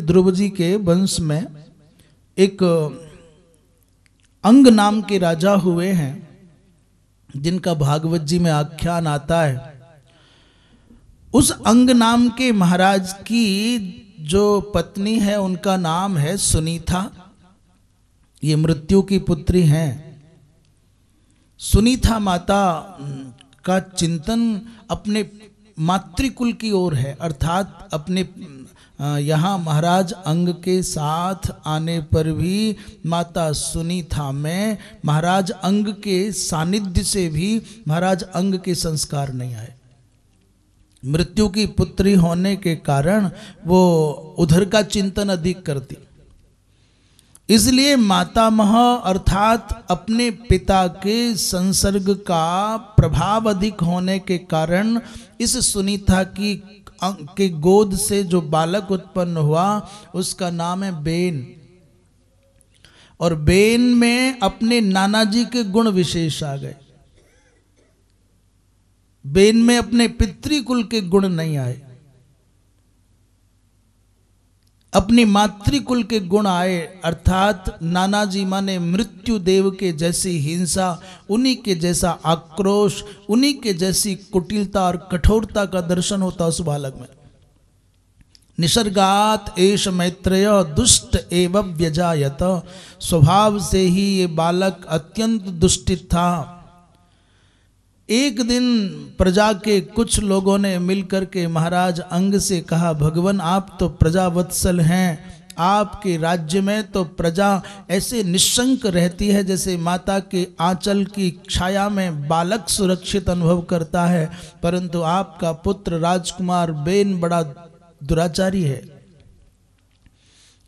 ध्रुव जी के वंश में एक अंग नाम के राजा हुए हैं जिनका भागवत जी में आख्यान आता है उस अंग नाम के महाराज की जो पत्नी है उनका नाम है सुनीता ये मृत्यु की पुत्री हैं सुनीता माता का चिंतन अपने मातृकुल की ओर है अर्थात अपने यहाँ महाराज अंग के साथ आने पर भी माता था में महाराज अंग के सानिध्य से भी महाराज अंग के संस्कार नहीं आए मृत्यु की पुत्री होने के कारण वो उधर का चिंतन अधिक करती इसलिए माता मह अर्थात अपने पिता के संसर्ग का प्रभाव अधिक होने के कारण इस सुनीता की की गोद से जो बालक उत्पन्न हुआ उसका नाम है बेन और बेन में अपने नाना जी के गुण विशेष आ गए बेन में अपने पितृकुल के गुण नहीं आए अपनी मातृकुल के गुण आए अर्थात नानाजी माने मृत्यु देव के जैसी हिंसा उन्हीं के जैसा आक्रोश उन्हीं के जैसी कुटिलता और कठोरता का दर्शन होता उस बालक में निसर्गात एश मैत्रेय दुष्ट एवं व्यजायत स्वभाव से ही ये बालक अत्यंत दुष्टित था एक दिन प्रजा के कुछ लोगों ने मिलकर के महाराज अंग से कहा भगवान आप तो प्रजावत्सल हैं आपके राज्य में तो प्रजा ऐसे निशंक रहती है जैसे माता के आंचल की छाया में बालक सुरक्षित अनुभव करता है परंतु आपका पुत्र राजकुमार बेन बड़ा दुराचारी है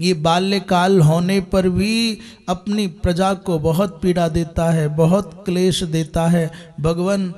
ये बाल्यकाल होने पर भी अपनी प्रजा को बहुत पीड़ा देता है बहुत क्लेश देता है भगवान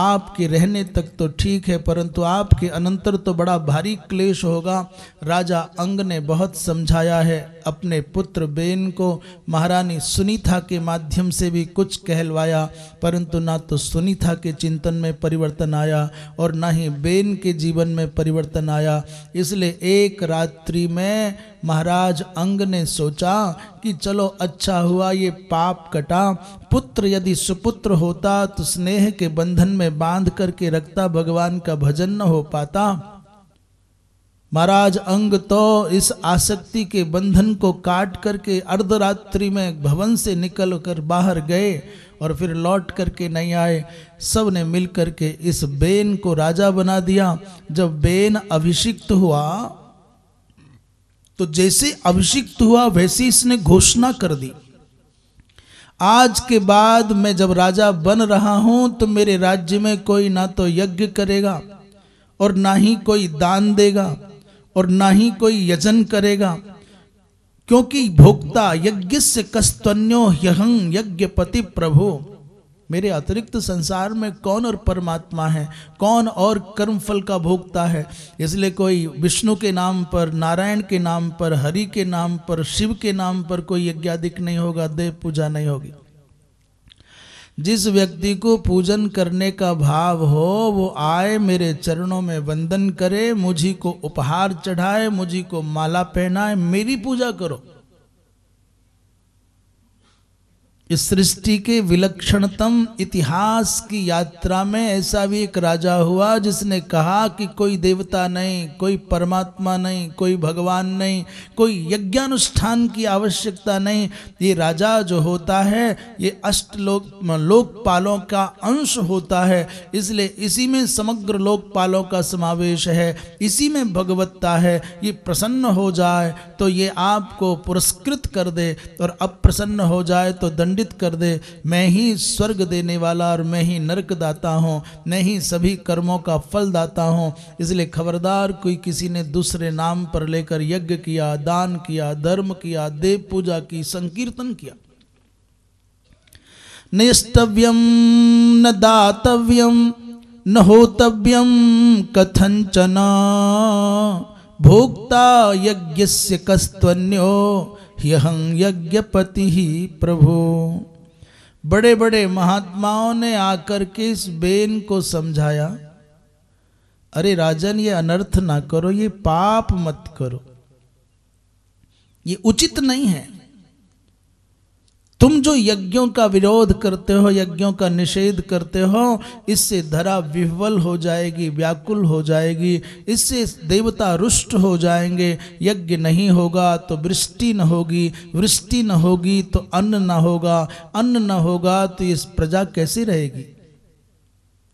आपके रहने तक तो ठीक है परंतु आपके अनंतर तो बड़ा भारी क्लेश होगा राजा अंग ने बहुत समझाया है अपने पुत्र बेन को महारानी सुनीता के माध्यम से भी कुछ कहलवाया परंतु ना तो सुनीता के चिंतन में परिवर्तन आया और ना ही बेन के जीवन में परिवर्तन आया इसलिए एक रात्रि में महाराज अंग ने सोचा कि चलो अच्छा हुआ ये पाप कटा पुत्र यदि सुपुत्र होता तो स्नेह के बंधन में बांध करके रखता भगवान का भजन न हो पाता महाराज अंग तो इस आसक्ति के बंधन को काट करके अर्धरात्रि में भवन से निकल कर बाहर गए और फिर लौट करके नहीं आए सब ने मिल करके इस बेन को राजा बना दिया जब बेन अभिषिक्त हुआ तो जैसे अभिषिक्त हुआ वैसे इसने घोषणा कर दी आज के बाद मैं जब राजा बन रहा हूं तो मेरे राज्य में कोई ना तो यज्ञ करेगा और ना ही कोई दान देगा और ना ही कोई यजन करेगा क्योंकि भोक्ता यज्ञ से कस्तन्यो यहंग यज्ञ पति प्रभु मेरे अतिरिक्त संसार में कौन और परमात्मा है कौन और कर्म फल का भोगता है इसलिए कोई विष्णु के नाम पर नारायण के नाम पर हरि के नाम पर शिव के नाम पर कोई यज्ञाधिक नहीं होगा देव पूजा नहीं होगी जिस व्यक्ति को पूजन करने का भाव हो वो आए मेरे चरणों में वंदन करे मुझी को उपहार चढ़ाए मुझी को माला पहनाए मेरी पूजा करो इस सृष्टि के विलक्षणतम इतिहास की यात्रा में ऐसा भी एक राजा हुआ जिसने कहा कि कोई देवता नहीं कोई परमात्मा नहीं कोई भगवान नहीं कोई यज्ञानुष्ठान की आवश्यकता नहीं ये राजा जो होता है ये अष्टलोक लोकपालों का अंश होता है इसलिए इसी में समग्र लोकपालों का समावेश है इसी में भगवत्ता है ये प्रसन्न हो जाए तो ये आपको पुरस्कृत कर दे और अप्रसन्न हो जाए तो दंड दंडित कर दे मैं ही स्वर्ग देने वाला और मैं ही नरक दाता हूँ मैं ही सभी कर्मों का फल दाता हूँ इसलिए खबरदार कोई किसी ने दूसरे नाम पर लेकर यज्ञ किया दान किया धर्म किया देव पूजा की संकीर्तन किया निस्तव्यम न दातव्यम न होतव्यम कथंचना भोक्ता यज्ञ कस्तन्यो यहं यज्ञपति ही प्रभु बड़े बड़े महात्माओं ने आकर के इस बेन को समझाया अरे राजन ये अनर्थ ना करो ये पाप मत करो ये उचित नहीं है जो यज्ञों का विरोध करते हो यज्ञों का निषेध करते हो इससे धरा विह्वल हो जाएगी व्याकुल हो जाएगी इससे देवता रुष्ट हो जाएंगे यज्ञ नहीं होगा तो वृष्टि न होगी वृष्टि न होगी तो अन्न न होगा अन्न न होगा तो इस प्रजा कैसी रहेगी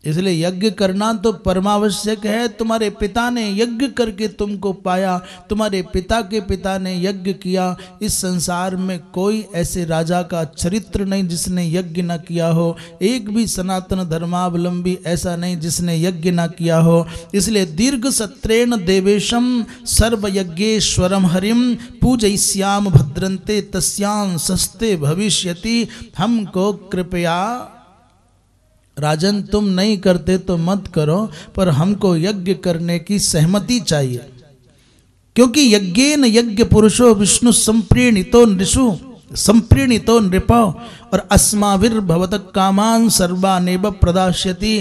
इसलिए यज्ञ करना तो परमावश्यक है तुम्हारे पिता ने यज्ञ करके तुमको पाया तुम्हारे पिता के पिता ने यज्ञ किया इस संसार में कोई ऐसे राजा का चरित्र नहीं जिसने यज्ञ ना किया हो एक भी सनातन धर्मावलंबी ऐसा नहीं जिसने यज्ञ ना किया हो इसलिए दीर्घ सत्रेण देवेशम सर्वयज्ञेश्वरम हरिम पूजयिष्याम भद्रंते तस्याम सस्ते भविष्यति हमको कृपया राजन तुम नहीं करते तो मत करो पर हमको यज्ञ करने की सहमति चाहिए क्योंकि यज्ञ न यज्ञ पुरुषो विष्णु संप्रीणितो नृषु संप्रीणितो नृप और अस्माविर्भवत कामान सर्वानेब प्रदाश्यति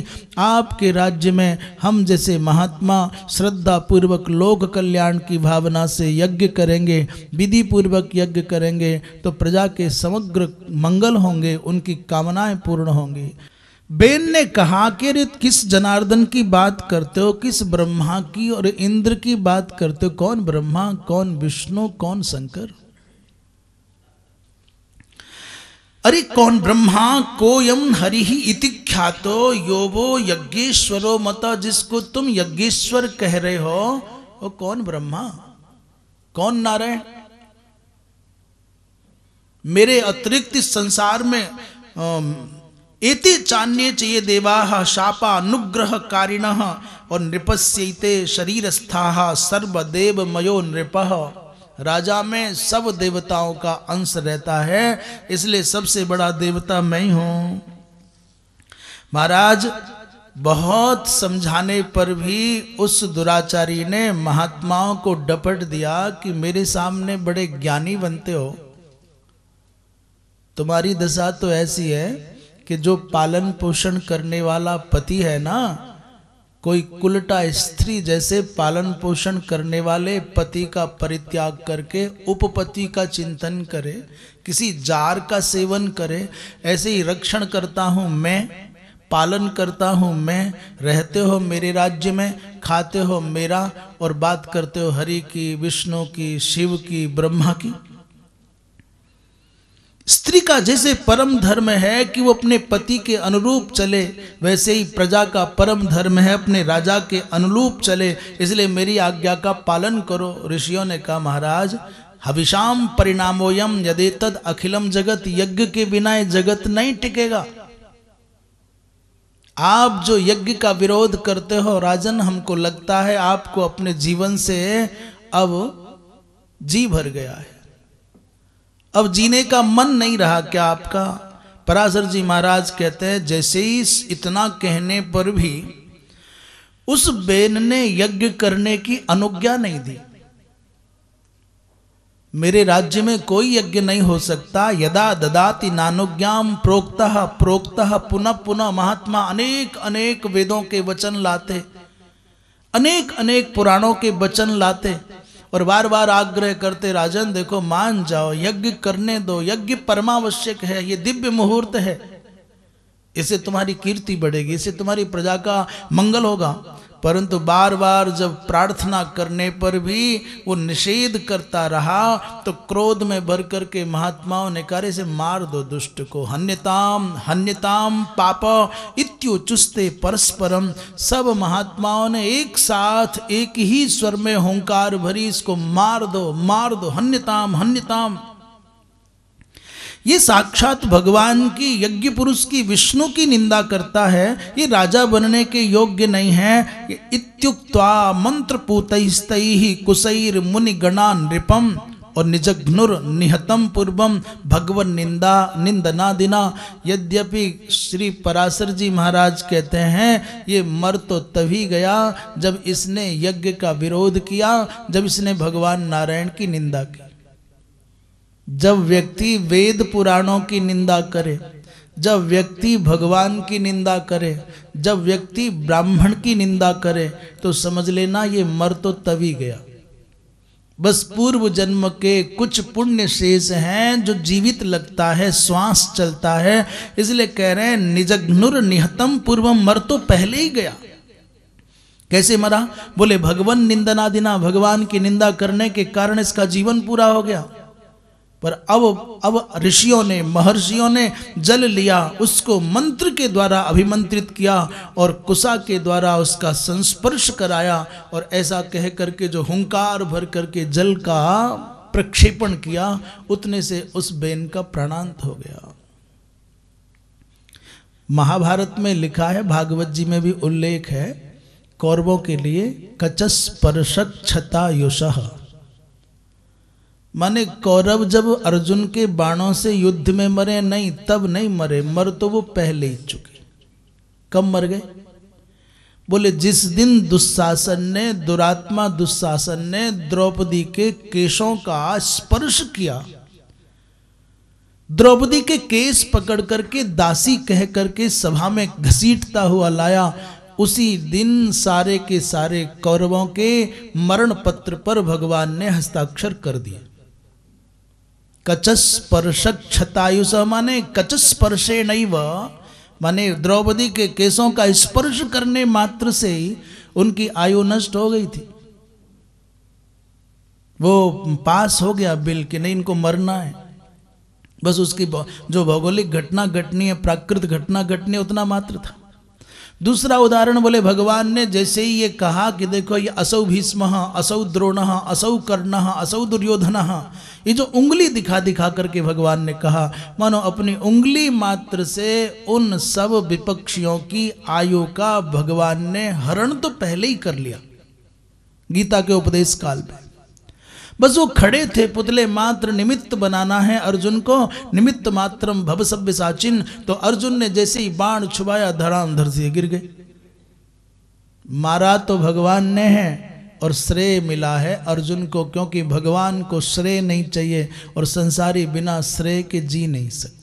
आपके राज्य में हम जैसे महात्मा श्रद्धा पूर्वक लोक कल्याण की भावना से यज्ञ करेंगे विधि पूर्वक यज्ञ करेंगे तो प्रजा के समग्र मंगल होंगे उनकी कामनाएं पूर्ण होंगी बेन ने कहा कि अरे किस जनार्दन की बात करते हो किस ब्रह्मा की और इंद्र की बात करते हो कौन ब्रह्मा कौन विष्णु कौन शंकर अरे कौन ब्रह्मा को यम हरि इति ख्यातो यो वो यज्ञेश्वरो मत जिसको तुम यज्ञेश्वर कह रहे हो वो कौन ब्रह्मा कौन नारायण मेरे अतिरिक्त संसार में एते चान्ये चये देवा शापा अनुग्रह कारिण और शरीर शरीरस्था सर्वदेव मयो नृप राजा में सब देवताओं का अंश रहता है इसलिए सबसे बड़ा देवता मैं ही हूं महाराज बहुत समझाने पर भी उस दुराचारी ने महात्माओं को डपट दिया कि मेरे सामने बड़े ज्ञानी बनते हो तुम्हारी दशा तो ऐसी है कि जो पालन पोषण करने वाला पति है ना कोई कुलटा स्त्री जैसे पालन पोषण करने वाले पति का परित्याग करके उपपति का चिंतन करे किसी जार का सेवन करे ऐसे ही रक्षण करता हूँ मैं पालन करता हूँ मैं रहते हो मेरे राज्य में खाते हो मेरा और बात करते हो हरि की विष्णु की शिव की ब्रह्मा की स्त्री का जैसे परम धर्म है कि वो अपने पति के अनुरूप चले वैसे ही प्रजा का परम धर्म है अपने राजा के अनुरूप चले इसलिए मेरी आज्ञा का पालन करो ऋषियों ने कहा महाराज हविशाम परिणामोयम यदि तद अखिलम जगत यज्ञ के बिना जगत नहीं टिकेगा आप जो यज्ञ का विरोध करते हो राजन हमको लगता है आपको अपने जीवन से अब जी भर गया है अब जीने का मन नहीं रहा क्या आपका पराशर जी महाराज कहते हैं जैसे ही इतना कहने पर भी उस बेन ने यज्ञ करने की अनुज्ञा नहीं दी मेरे राज्य में कोई यज्ञ नहीं हो सकता यदा ददाति नानुज्ञाम प्रोक्त प्रोक्त पुनः पुनः महात्मा अनेक अनेक वेदों के वचन लाते अनेक अनेक पुराणों के वचन लाते और बार बार आग्रह करते राजन देखो मान जाओ यज्ञ करने दो यज्ञ परमावश्यक है ये दिव्य मुहूर्त है इससे तुम्हारी कीर्ति बढ़ेगी इससे तुम्हारी प्रजा का मंगल होगा परंतु बार बार जब प्रार्थना करने पर भी वो निषेध करता रहा तो क्रोध में भर करके महात्माओं ने कार्य से मार दो दुष्ट को हन्यताम हन्यताम पाप इत्युचुस्ते परस्परम सब महात्माओं ने एक साथ एक ही स्वर में होंकार भरी इसको मार दो मार दो हन्यताम हन्यताम ये साक्षात भगवान की यज्ञ पुरुष की विष्णु की निंदा करता है ये राजा बनने के योग्य नहीं है इत्युक्ता मंत्र ही कुसैर मुनि गणा नृपम और निजघ्नुर निहतम पूर्वम भगवन निंदा निंदना दिना यद्यपि श्री पराशर जी महाराज कहते हैं ये मर तो तभी गया जब इसने यज्ञ का विरोध किया जब इसने भगवान नारायण की निंदा की जब व्यक्ति वेद पुराणों की निंदा करे जब व्यक्ति भगवान की निंदा करे जब व्यक्ति ब्राह्मण की निंदा करे तो समझ लेना ये मर तो तभी गया बस पूर्व जन्म के कुछ पुण्य शेष हैं जो जीवित लगता है श्वास चलता है इसलिए कह रहे हैं निजघ्नुर निहतम पूर्व मर तो पहले ही गया कैसे मरा बोले भगवान निंदना दिना भगवान की निंदा करने के कारण इसका जीवन पूरा हो गया पर अब अब ऋषियों ने महर्षियों ने जल लिया उसको मंत्र के द्वारा अभिमंत्रित किया और कुसा के द्वारा उसका संस्पर्श कराया और ऐसा कह करके जो हुंकार भर करके जल का प्रक्षेपण किया उतने से उस बेन का प्राणांत हो गया महाभारत में लिखा है भागवत जी में भी उल्लेख है कौरवों के लिए कचस परशक छता युष माने कौरव जब अर्जुन के बाणों से युद्ध में मरे नहीं तब नहीं मरे मर तो वो पहले ही चुके कब मर गए बोले जिस दिन दुशासन ने दुरात्मा दुशासन ने द्रौपदी के केशों का स्पर्श किया द्रौपदी के केस पकड़ करके दासी कह करके सभा में घसीटता हुआ लाया उसी दिन सारे के सारे कौरवों के मरण पत्र पर भगवान ने हस्ताक्षर कर दिए कचस्पर्श क्षतायुष माने कचस्पर्शे नैव माने द्रौपदी के केसों का स्पर्श करने मात्र से ही उनकी आयु नष्ट हो गई थी वो पास हो गया बिल कि नहीं इनको मरना है बस उसकी जो भौगोलिक घटना घटनी है प्राकृत घटना घटनी उतना मात्र था दूसरा उदाहरण बोले भगवान ने जैसे ही ये कहा कि देखो ये असौ भीष्म असौ द्रोण असौ कर्ण असौ दुर्योधन ये जो उंगली दिखा दिखा करके भगवान ने कहा मानो अपनी उंगली मात्र से उन सब विपक्षियों की आयु का भगवान ने हरण तो पहले ही कर लिया गीता के उपदेश काल में बस वो खड़े थे पुतले मात्र निमित्त बनाना है अर्जुन को निमित्त मात्रम भव सभ्य साचिन तो अर्जुन ने जैसे ही बाण छुपाया धड़ाम धर से गिर गए मारा तो भगवान ने है और श्रेय मिला है अर्जुन को क्योंकि भगवान को श्रेय नहीं चाहिए और संसारी बिना श्रेय के जी नहीं सकते